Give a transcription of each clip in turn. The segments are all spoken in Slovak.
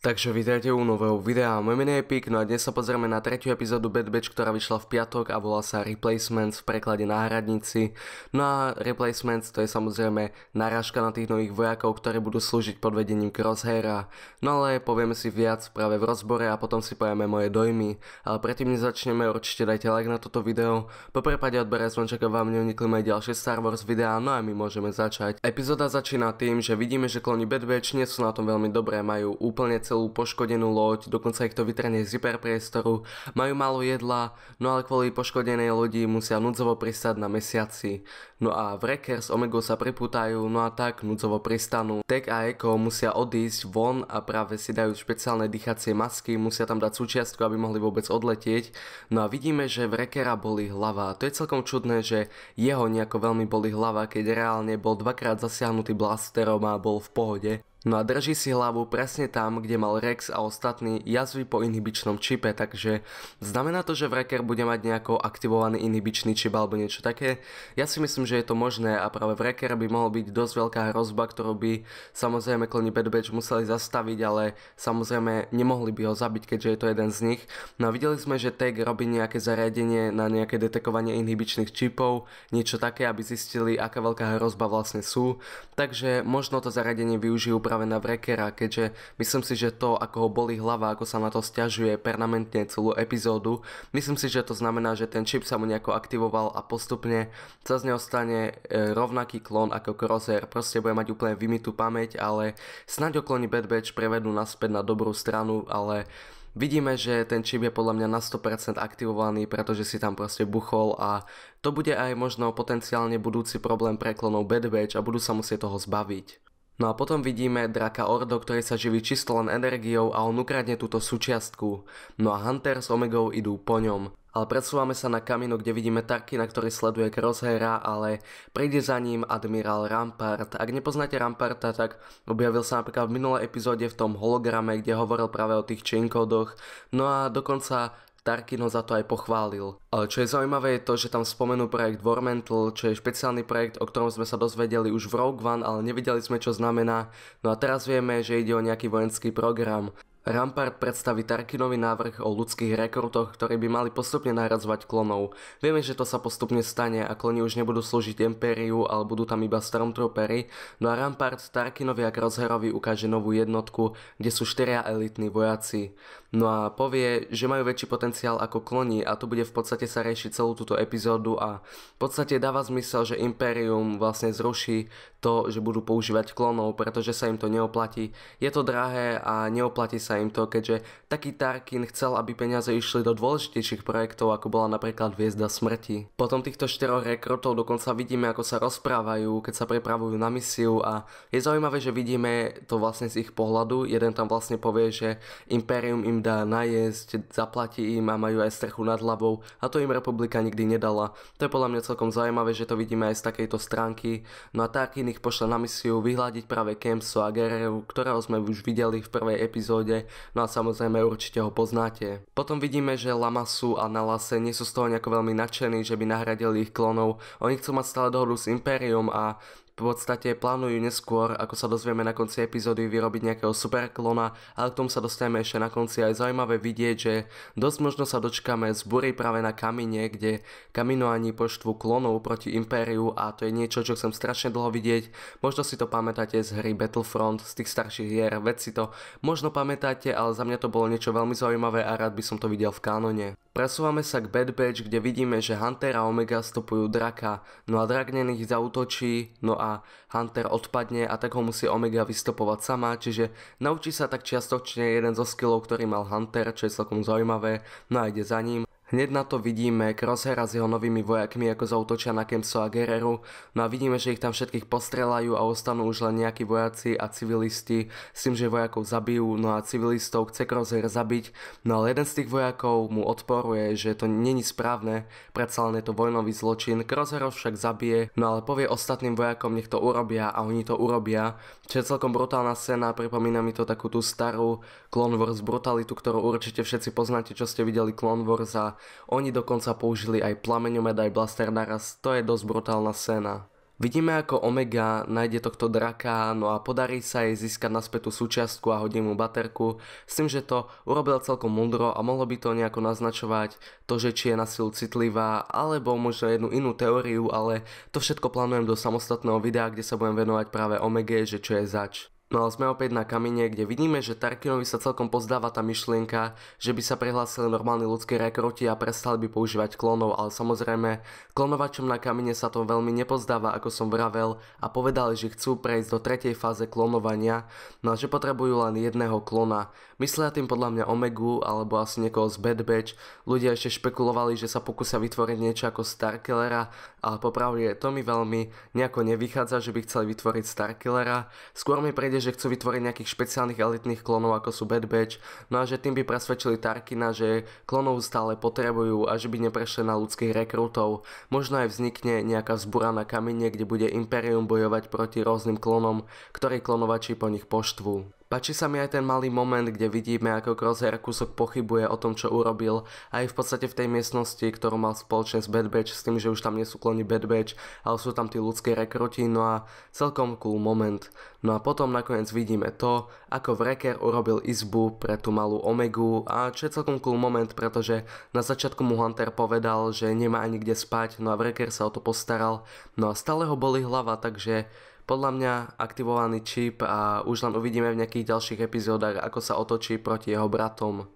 Takže vítajte u nového videa, moje meno je Pik, no a dnes sa pozrieme na tretiu epizódu Bad Batch, ktorá vyšla v piatok a volá sa Replacements v preklade náhradníci. No a Replacements to je samozrejme narážka na tých nových vojakov, ktorí budú slúžiť pod vedením Crosshaira. No ale povieme si viac práve v rozbore a potom si povieme moje dojmy. Ale predtým nezačneme, začneme, určite dajte like na toto video, po prepade odbere zvončaka vám neunikli moje ďalšie Star Wars videá, no a my môžeme začať. Epizóda začína tým, že vidíme, že kloni Bad Batch nie sú na tom veľmi dobré, majú úplne celú poškodenú loď, dokonca ich to vytrenie z hyperpriestoru, majú málo jedla, no ale kvôli poškodenej lodi musia núdzovo pristať na mesiaci. No a Wrecker s Omega sa pripútajú, no a tak núdzovo pristanú. Tech a Echo musia odísť von a práve si dajú špeciálne dýchacie masky, musia tam dať súčiastku, aby mohli vôbec odletieť. No a vidíme, že Wreckera boli hlava. To je celkom čudné, že jeho nejako veľmi boli hlava, keď reálne bol dvakrát zasiahnutý blasterom a bol v pohode. No a drží si hlavu presne tam, kde mal Rex a ostatní jazvy po inhibičnom čipe, takže znamená to, že Wrecker bude mať nejako aktivovaný inhibičný čip alebo niečo také? Ja si myslím, že je to možné a práve Wrecker by mohol byť dosť veľká hrozba, ktorú by samozrejme kloni Bad Batch museli zastaviť, ale samozrejme nemohli by ho zabiť, keďže je to jeden z nich. No a videli sme, že Tag robí nejaké zariadenie na nejaké detekovanie inhibičných čipov, niečo také, aby zistili, aká veľká hrozba vlastne sú, takže možno to zariadenie využijú práve na Vrekera, keďže myslím si, že to, ako ho boli hlava, ako sa na to stiažuje permanentne celú epizódu, myslím si, že to znamená, že ten čip sa mu nejako aktivoval a postupne sa z neho stane e, rovnaký klon ako Crosshair. Proste bude mať úplne vymitú pamäť, ale snáď okloní Bad Batch prevedú naspäť na dobrú stranu, ale Vidíme, že ten čip je podľa mňa na 100% aktivovaný, pretože si tam proste buchol a to bude aj možno potenciálne budúci problém preklonov Bad Batch a budú sa musieť toho zbaviť. No a potom vidíme draka Ordo, ktorý sa živí čisto len energiou a on ukradne túto súčiastku. No a Hunter s Omegou idú po ňom. Ale presúvame sa na kamino, kde vidíme Tarkina, ktorý sleduje Crosshaira, ale príde za ním admirál Rampart. Ak nepoznáte Ramparta, tak objavil sa napríklad v minulej epizóde v tom holograme, kde hovoril práve o tých chaincodoch. No a dokonca Tarkino za to aj pochválil. Ale čo je zaujímavé je to, že tam spomenú projekt Warmental, čo je špeciálny projekt, o ktorom sme sa dozvedeli už v Rogue One, ale nevideli sme čo znamená. No a teraz vieme, že ide o nejaký vojenský program. Rampart predstaví Tarkinový návrh o ľudských rekrutoch, ktorí by mali postupne narazovať klonov. Vieme, že to sa postupne stane a kloni už nebudú slúžiť Impériu, ale budú tam iba Stormtroopery. No a Rampart Tarkinovi a Crosshairovi ukáže novú jednotku, kde sú štyria elitní vojaci. No a povie, že majú väčší potenciál ako kloni a to bude v podstate sa riešiť celú túto epizódu a v podstate dáva zmysel, že Imperium vlastne zruší to, že budú používať klonov, pretože sa im to neoplatí. Je to drahé a neoplatí sa sa im to, keďže taký Tarkin chcel, aby peniaze išli do dôležitejších projektov, ako bola napríklad Hviezda smrti. Potom týchto štyroch rekrutov dokonca vidíme, ako sa rozprávajú, keď sa pripravujú na misiu a je zaujímavé, že vidíme to vlastne z ich pohľadu. Jeden tam vlastne povie, že Imperium im dá najesť, zaplatí im a majú aj strechu nad hlavou a to im republika nikdy nedala. To je podľa mňa celkom zaujímavé, že to vidíme aj z takejto stránky. No a Tarkin ich pošle na misiu vyhľadiť práve Kemso a Guerrero, ktorého sme už videli v prvej epizóde no a samozrejme určite ho poznáte. Potom vidíme, že Lamasu a Nalase nie sú z toho nejako veľmi nadšení, že by nahradili ich klonov. Oni chcú mať stále dohodu s Imperium a v podstate plánujú neskôr, ako sa dozvieme na konci epizódy, vyrobiť nejakého superklona, ale k tomu sa dostaneme ešte na konci aj zaujímavé vidieť, že dosť možno sa dočkame z bury práve na Kamine, kde Kaminoani poštvu klonov proti Impériu a to je niečo, čo chcem strašne dlho vidieť. Možno si to pamätáte z hry Battlefront, z tých starších hier, veci to možno pamätáte, ale za mňa to bolo niečo veľmi zaujímavé a rád by som to videl v kanone. Presúvame sa k Bad Batch, kde vidíme, že Hunter a Omega stopujú draka, no a drak na nich zautočí, no a Hunter odpadne a tak ho musí Omega vystopovať sama, čiže naučí sa tak čiastočne jeden zo skillov, ktorý mal Hunter, čo je celkom zaujímavé, no a ide za ním. Hneď na to vidíme Crosshaira s jeho novými vojakmi, ako zautočia na Kempso a Guerreru, no a vidíme, že ich tam všetkých postrelajú a ostanú už len nejakí vojaci a civilisti, s tým, že vojakov zabijú, no a civilistov chce Crosshair zabiť, no ale jeden z tých vojakov mu odporuje, že to není správne, predsa len je to vojnový zločin, Crosshair však zabije, no ale povie ostatným vojakom, nech to urobia a oni to urobia, čo je celkom brutálna scéna, pripomína mi to takú tú starú Clone Wars brutalitu, ktorú určite všetci poznáte, čo ste videli Clone Wars a oni dokonca použili aj plameňomed aj blaster naraz, to je dosť brutálna scéna. Vidíme ako Omega nájde tohto draka, no a podarí sa jej získať naspäť tú súčiastku a hodí mu baterku, s tým, že to urobil celkom mudro a mohlo by to nejako naznačovať to, že či je na silu citlivá, alebo možno jednu inú teóriu, ale to všetko plánujem do samostatného videa, kde sa budem venovať práve Omega, že čo je zač. No a sme opäť na kamine, kde vidíme, že Tarkinovi sa celkom pozdáva tá myšlienka, že by sa prehlásili normálni ľudské rekruti a prestali by používať klonov, ale samozrejme, klonovačom na kamine sa to veľmi nepozdáva, ako som vravel, a povedali, že chcú prejsť do tretej fáze klonovania, no a že potrebujú len jedného klona. Myslia tým podľa mňa Omegu, alebo asi niekoho z Bad Batch, ľudia ešte špekulovali, že sa pokúsia vytvoriť niečo ako Starkillera, a popravde to mi veľmi nejako nevychádza, že by chceli vytvoriť Starkillera. Skôr mi prejde, že chcú vytvoriť nejakých špeciálnych elitných klonov ako sú Bad Batch, no a že tým by presvedčili Tarkina, že klonov stále potrebujú a že by neprešli na ľudských rekrutov. Možno aj vznikne nejaká zbúra na kamine, kde bude Imperium bojovať proti rôznym klonom, ktorí klonovači po nich poštvú. Páči sa mi aj ten malý moment, kde vidíme, ako Crosshair kúsok pochybuje o tom, čo urobil, aj v podstate v tej miestnosti, ktorú mal spoločne s Bad Batch, s tým, že už tam nie sú klony Bad Batch, ale sú tam tí ľudské rekruti, no a celkom cool moment. No a potom nakoniec vidíme to, ako Wrecker urobil izbu pre tú malú Omegu a čo je celkom cool moment, pretože na začiatku mu Hunter povedal, že nemá ani kde spať, no a Wrecker sa o to postaral, no a stále ho boli hlava, takže podľa mňa aktivovaný čip a už len uvidíme v nejakých ďalších epizódach, ako sa otočí proti jeho bratom.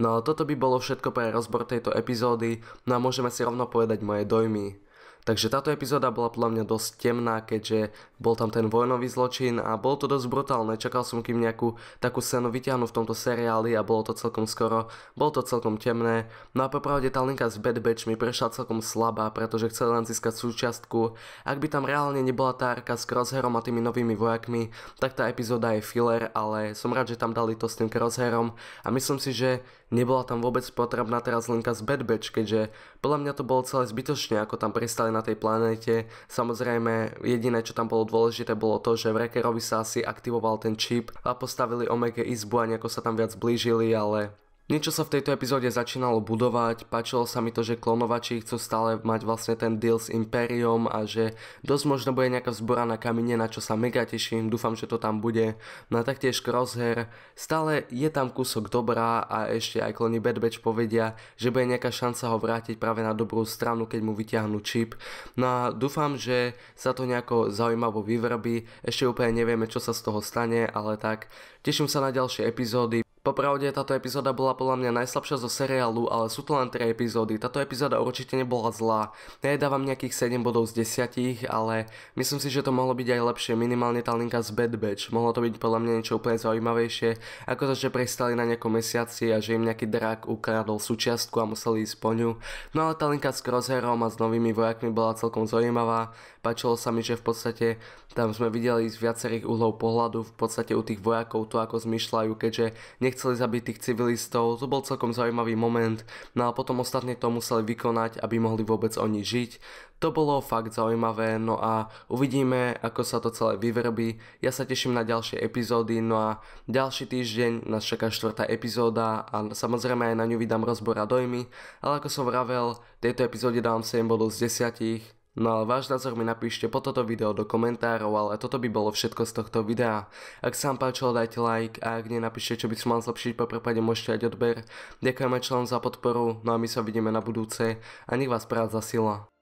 No toto by bolo všetko pre rozbor tejto epizódy, no a môžeme si rovno povedať moje dojmy. Takže táto epizóda bola podľa mňa dosť temná, keďže bol tam ten vojnový zločin a bolo to dosť brutálne. Čakal som, kým nejakú takú scénu vyťahnu v tomto seriáli a bolo to celkom skoro, bolo to celkom temné. No a popravde tá linka s Bad Batch mi prešla celkom slabá, pretože chcel len získať súčiastku. Ak by tam reálne nebola tá arka s Crosshairom a tými novými vojakmi, tak tá epizóda je filler, ale som rád, že tam dali to s tým Crosshairom a myslím si, že nebola tam vôbec potrebná teraz linka s Bad Batch, keďže podľa mňa to bolo celé zbytočne, ako tam pristali na tej planéte. Samozrejme, jediné, čo tam bolo dôležité, bolo to, že v rekerovi sa asi aktivoval ten čip a postavili Omega izbu a nejako sa tam viac blížili, ale Niečo sa v tejto epizóde začínalo budovať, páčilo sa mi to, že klonovači chcú stále mať vlastne ten deal s Imperium a že dosť možno bude nejaká vzbora na kamine, na čo sa mega teším, dúfam, že to tam bude. No a taktiež Crosshair, stále je tam kúsok dobrá a ešte aj klony Bad Batch povedia, že bude nejaká šanca ho vrátiť práve na dobrú stranu, keď mu vyťahnú čip. No a dúfam, že sa to nejako zaujímavo vyvrbí, ešte úplne nevieme, čo sa z toho stane, ale tak. Teším sa na ďalšie epizódy, Popravde, táto epizóda bola podľa mňa najslabšia zo seriálu, ale sú to len 3 epizódy. Táto epizóda určite nebola zlá. Ja jej dávam nejakých 7 bodov z 10, ale myslím si, že to mohlo byť aj lepšie. Minimálne tá linka z Bad Batch. Mohlo to byť podľa mňa niečo úplne zaujímavejšie, ako to, že prestali na nejakom mesiaci a že im nejaký drak ukradol súčiastku a museli ísť po ňu. No ale tá linka s Crosshairom a s novými vojakmi bola celkom zaujímavá. Pačilo sa mi, že v podstate tam sme videli z viacerých uhlov pohľadu v podstate u tých vojakov to, ako zmyšľajú, keďže nechceli zabiť tých civilistov. To bol celkom zaujímavý moment, no a potom ostatne to museli vykonať, aby mohli vôbec oni žiť. To bolo fakt zaujímavé, no a uvidíme, ako sa to celé vyvrbí. Ja sa teším na ďalšie epizódy, no a ďalší týždeň nás čaká štvrtá epizóda a samozrejme aj na ňu vydám rozbor a dojmy, ale ako som vravel, tejto epizóde dám 7 bodov z 10, No ale váš názor mi napíšte pod toto video do komentárov, ale toto by bolo všetko z tohto videa. Ak sa vám páčilo, dajte like a ak nie, napíšte, čo by som mal zlepšiť, po prípade môžete aj odber. Ďakujeme členom za podporu, no a my sa vidíme na budúce a nech vás práca sila.